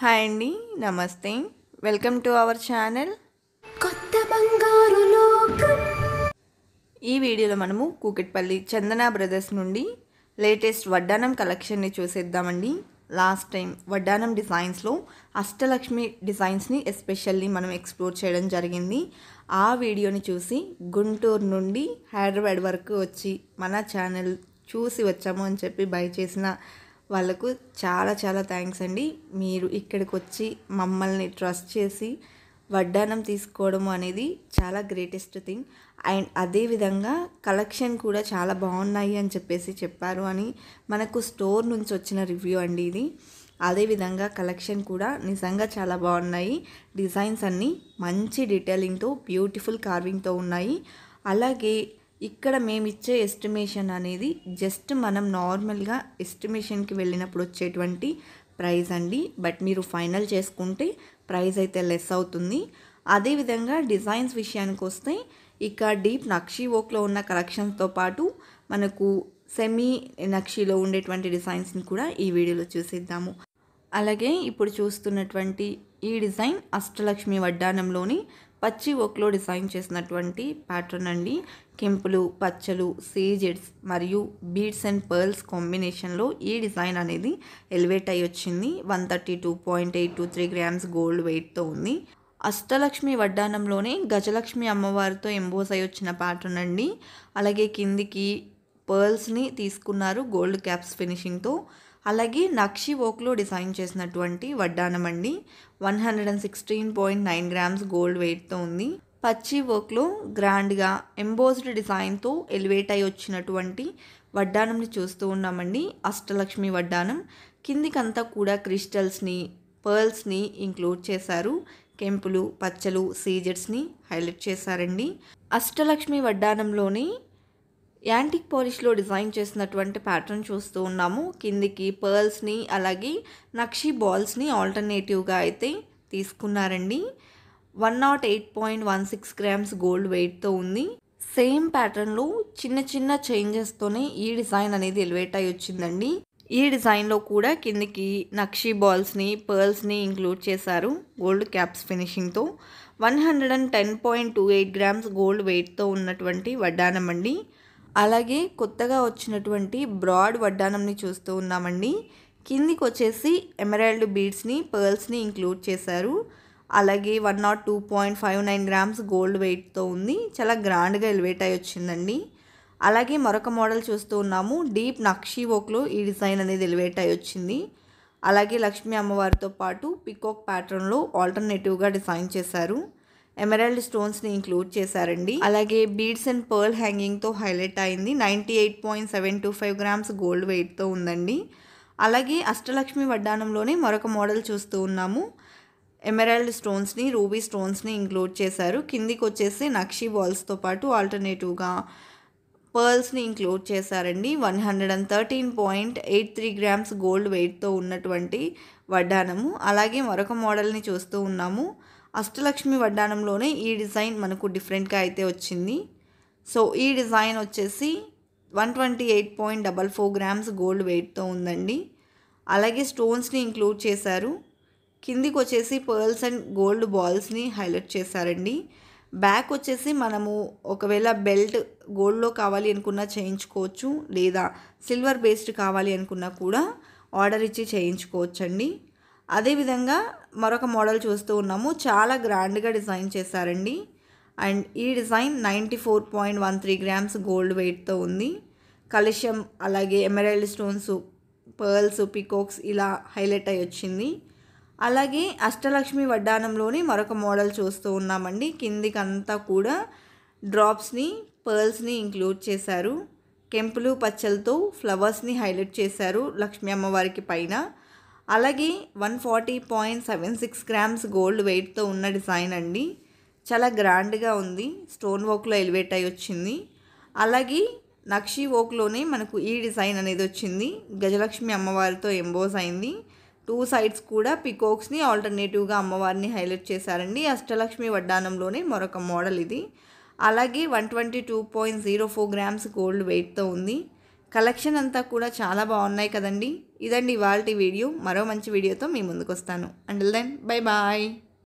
hi అండి నమస్తే welcome to our channel కొత్త బంగారు లోకం ఈ వీడియోలో మనము కూకట్పల్లి చందన బ్రదర్స్ నుండి లేటెస్ట్ వడ్డానం కలెక్షన్ని చూసేద్దామండి లాస్ట్ టైం వడ్డానం డిజైన్స్లో అష్టలక్ష్మి డిజైన్స్ని ఎస్పెషల్లీ మనం ఎక్స్ప్లోర్ చేయడం జరిగింది ఆ వీడియోని చూసి గుంటూరు నుండి హైదరాబాద్ వరకు వచ్చి మన ఛానల్ చూసి వచ్చాము అని చెప్పి బై చేసిన వాళ్ళకు చాలా చాలా థ్యాంక్స్ అండి మీరు ఇక్కడికి వచ్చి మమ్మల్ని ట్రస్ట్ చేసి వడ్డానం తీసుకోవడం అనేది చాలా గ్రేటెస్ట్ థింగ్ అండ్ అదేవిధంగా కలెక్షన్ కూడా చాలా బాగున్నాయి అని చెప్పేసి చెప్పారు అని మనకు స్టోర్ నుంచి వచ్చిన రివ్యూ అండి ఇది అదేవిధంగా కలెక్షన్ కూడా నిజంగా చాలా బాగున్నాయి డిజైన్స్ అన్నీ మంచి డీటెయిలింగ్తో బ్యూటిఫుల్ కార్వింగ్తో ఉన్నాయి అలాగే ఇక్కడ మేము ఇచ్చే ఎస్టిమేషన్ అనేది జస్ట్ మనం నార్మల్గా ఎస్టిమేషన్కి వెళ్ళినప్పుడు వచ్చేటువంటి ప్రైజ్ అండి బట్ మీరు ఫైనల్ చేసుకుంటే ప్రైస్ అయితే లెస్ అవుతుంది అదేవిధంగా డిజైన్స్ విషయానికి వస్తే ఇక డీప్ నక్షీ వర్క్లో ఉన్న కలెక్షన్స్తో పాటు మనకు సెమీ నక్షీలో ఉండేటువంటి డిజైన్స్ని కూడా ఈ వీడియోలో చూసేద్దాము అలాగే ఇప్పుడు చూస్తున్నటువంటి ఈ డిజైన్ అష్టలక్ష్మి వడ్డానంలోని పచ్చి ఓక్లో డిజైన్ చేసినటువంటి ప్యాటర్న్ అండి కెంపులు పచ్చలు సేజెడ్స్ మరియు బీడ్స్ అండ్ పర్ల్స్ కాంబినేషన్లో ఈ డిజైన్ అనేది ఎలివేట్ అయ్యి వచ్చింది one thirty two point eight two three grams gold వెయిట్తో ఉంది అష్టలక్ష్మి వడ్డానంలోనే గజలక్ష్మి అమ్మవారితో ఎంబోస్ అయి వచ్చిన ప్యాటర్న్ అండి అలాగే కిందికి పర్ల్స్ని తీసుకున్నారు గోల్డ్ క్యాప్స్ ఫినిషింగ్తో అలాగే నక్షి ఓక్లో డిజైన్ చేసినటువంటి వడ్డానం అండి one hundred and sixteen point nine grams gold వెయిట్తో ఉంది పచ్చి ఓక్లో గ్రాండ్గా ఎంబోజ్డ్ డిజైన్తో ఎలివేట్ అయి వచ్చినటువంటి వడ్డానంని చూస్తూ ఉన్నామండి అష్టలక్ష్మి వడ్డానం కిందికంతా కూడా క్రిస్టల్స్ని పర్ల్స్ని ఇంక్లూడ్ చేశారు కెంపులు పచ్చలు సీజర్స్ని హైలైట్ చేశారండి అష్టలక్ష్మి వడ్డానంలోని యాంటిక్ పాలిష్లో డిజైన్ చేసినటువంటి ప్యాటర్న్ చూస్తూ ఉన్నాము కిందికి పర్ల్స్ని అలాగే నక్షి బాల్స్ని ఆల్టర్నేటివ్గా అయితే తీసుకున్నారండి one nought eight point one six grams gold వెయిట్తో ఉంది సేమ్ ప్యాటర్న్లో చిన్న చిన్న చేంజెస్తోనే ఈ డిజైన్ అనేది ఎలివేట్ అయి వచ్చిందండి ఈ డిజైన్లో కూడా కిందికి నక్షి బాల్స్ని పర్ల్స్ని ఇంక్లూడ్ చేశారు గోల్డ్ క్యాప్స్ ఫినిషింగ్తో one hundred and ten point two eight grams gold వెయిట్తో ఉన్నటువంటి వడ్డానం అండి అలాగే కొత్తగా వచ్చినటువంటి బ్రాడ్ వడ్డానంని చూస్తూ ఉన్నామండి కిందికి వచ్చేసి ఎమరాల్డ్ బీడ్స్ని పర్ల్స్ని ఇంక్లూడ్ చేశారు అలాగే one nought two point five nine grams gold వెయిట్తో ఉంది చాలా గ్రాండ్గా ఎలివేట్ అయి వచ్చిందండి అలాగే మరొక మోడల్ చూస్తూ ఉన్నాము డీప్ నక్షీ ఓక్లో ఈ డిజైన్ అనేది ఎలివేట్ అయి వచ్చింది అలాగే లక్ష్మీ అమ్మవారితో పాటు పికోక్ ప్యాటర్న్లో ఆల్టర్నేటివ్గా డిజైన్ చేశారు ఎమరాల్డ్ స్టోన్స్ని ఇంక్లూడ్ చేశారండి అలాగే బీడ్స్ అండ్ పర్ల్ హ్యాంగింగ్తో హైలైట్ అయింది ninety eight point seven two five grams gold వెయిట్తో ఉందండి అలాగే అష్టలక్ష్మి వడ్డానంలోనే మరొక మోడల్ చూస్తూ ఉన్నాము ఎమెరాల్డ్ స్టోన్స్ని రూబీ స్టోన్స్ని ఇంక్లూడ్ చేశారు కిందికి వచ్చేసి నక్షి బాల్స్తో పాటు ఆల్టర్నేటివ్గా పర్ల్స్ని ఇంక్లూడ్ చేశారండి one hundred and thirteen point eight three grams gold వెయిట్తో ఉన్నటువంటి వడ్డానము అలాగే మరొక మోడల్ని చూస్తూ ఉన్నాము అష్టలక్ష్మి వడ్డాణంలోనే ఈ డిజైన్ మనకు డిఫరెంట్గా అయితే వచ్చింది సో ఈ డిజైన్ వచ్చేసి one twenty eight point double four grams gold వెయిట్తో ఉందండి అలాగే స్టోన్స్ని ఇంక్లూడ్ చేశారు కిందికి వచ్చేసి పర్ల్స్ అండ్ గోల్డ్ బాల్స్ని హైలైట్ చేశారండి బ్యాక్ వచ్చేసి మనము ఒకవేళ బెల్ట్ గోల్డ్లో కావాలి అనుకున్నా చేయించుకోవచ్చు లేదా సిల్వర్ బేస్డ్ కావాలి అనుకున్నా కూడా ఆర్డర్ ఇచ్చి చేయించుకోవచ్చండి అదేవిధంగా మరొక మోడల్ చూస్తూ ఉన్నాము చాలా గ్రాండ్గా డిజైన్ చేశారండి అండ్ ఈ design ninety four point one three grams gold వెయిట్తో ఉంది కలిషం అలాగే ఎమరైల్ స్టోన్స్ పర్ల్స్ పికోక్స్ ఇలా హైలైట్ అయ్యి వచ్చింది అలాగే అష్టలక్ష్మి వడ్డానంలోని మరొక మోడల్ చూస్తూ ఉన్నామండి కిందికంతా కూడా డ్రాప్స్ని పర్ల్స్ని ఇంక్లూడ్ చేశారు కెంపులు పచ్చలతో ఫ్లవర్స్ని హైలైట్ చేశారు లక్ష్మీ అమ్మవారికి పైన అలాగే one forty point seven six grams gold వెయిట్తో ఉన్న డిజైన్ అండి చాలా గ్రాండ్గా ఉంది స్టోన్ వర్క్లో ఎలివేట్ అయి వచ్చింది అలాగే నక్షీ వర్క్లోనే మనకు ఈ డిజైన్ అనేది వచ్చింది గజలక్ష్మి అమ్మవారితో ఎంబోస్ అయింది టూ సైడ్స్ కూడా పికోక్స్ని ఆల్టర్నేటివ్గా అమ్మవారిని హైలైట్ చేశారండి అష్టలక్ష్మి వడ్డానంలోనే మరొక మోడల్ ఇది అలాగే one twenty two point zero four grams gold వెయిట్తో ఉంది కలెక్షన్ అంతా కూడా చాలా బాగున్నాయి కదండి ఇదండి ఇవాళ వీడియో మరో మంచి వీడియోతో మీ ముందుకు వస్తాను అండ్ దెన్ బై బాయ్